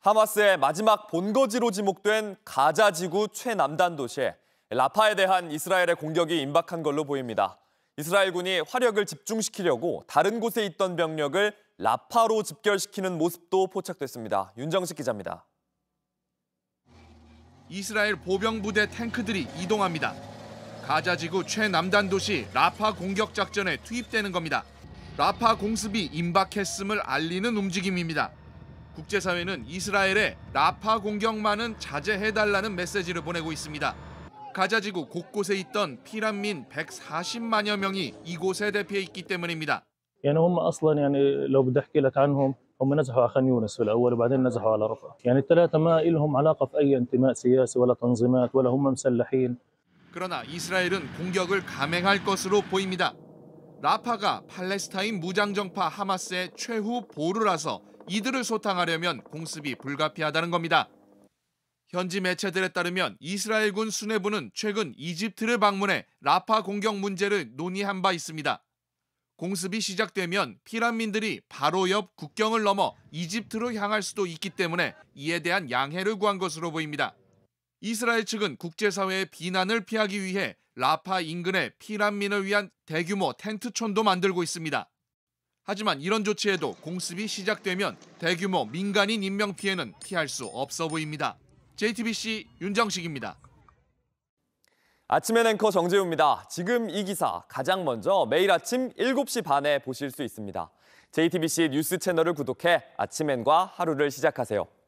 하마스의 마지막 본거지로 지목된 가자 지구 최남단 도시 에 라파에 대한 이스라엘의 공격이 임박한 걸로 보입니다. 이스라엘군이 화력을 집중시키려고 다른 곳에 있던 병력을 라파로 집결시키는 모습도 포착됐습니다. 윤정식 기자입니다. 이스라엘 보병부대 탱크들이 이동합니다. 가자 지구 최남단 도시 라파 공격 작전에 투입되는 겁니다. 라파 공습이 임박했음을 알리는 움직임입니다. 국제사회는 이스라엘의 라파 공격만은 자제해달라는 메시지를 보내고 있습니다. 가자지구 곳곳에 있던 피란민 140만여 명이 이곳에 대피해 있기 때문입니다. يعني هم اصلا يعني لو بدي احكي لك عنهم هم نزحوا على خان يونس في الاول وبعدين نزحوا على رفح، يعني الثلاثه ما لهم علاقه في اي انتماء سياسي ولا تنظيمات ولا هم مسلحين. 그러나 이스라엘은 공격을 감행할 것으로 보입니다. 라파가 팔레스타인 무장정파 하마스의 최후 보루라서 이들을 소탕하려면 공습이 불가피하다는 겁니다. 현지 매체들에 따르면 이스라엘군 수뇌부는 최근 이집트를 방문해 라파 공격 문제를 논의한 바 있습니다. 공습이 시작되면 피란민들이 바로 옆 국경을 넘어 이집트로 향할 수도 있기 때문에 이에 대한 양해를 구한 것으로 보입니다. 이스라엘 측은 국제사회의 비난을 피하기 위해 라파 인근에 피란민을 위한 대규모 텐트촌도 만들고 있습니다. 하지만 이런 조치에도 공습이 시작되면 대규모 민간인 인명 피해는 피할 수 없어 보입니다. JTBC 윤정식입니다. 아침엔 앵커 정재우입니다. 지금 이 기사 가장 먼저 매일 아침 7시 반에 보실 수 있습니다. JTBC 뉴스 채널을 구독해 아침엔과 하루를 시작하세요.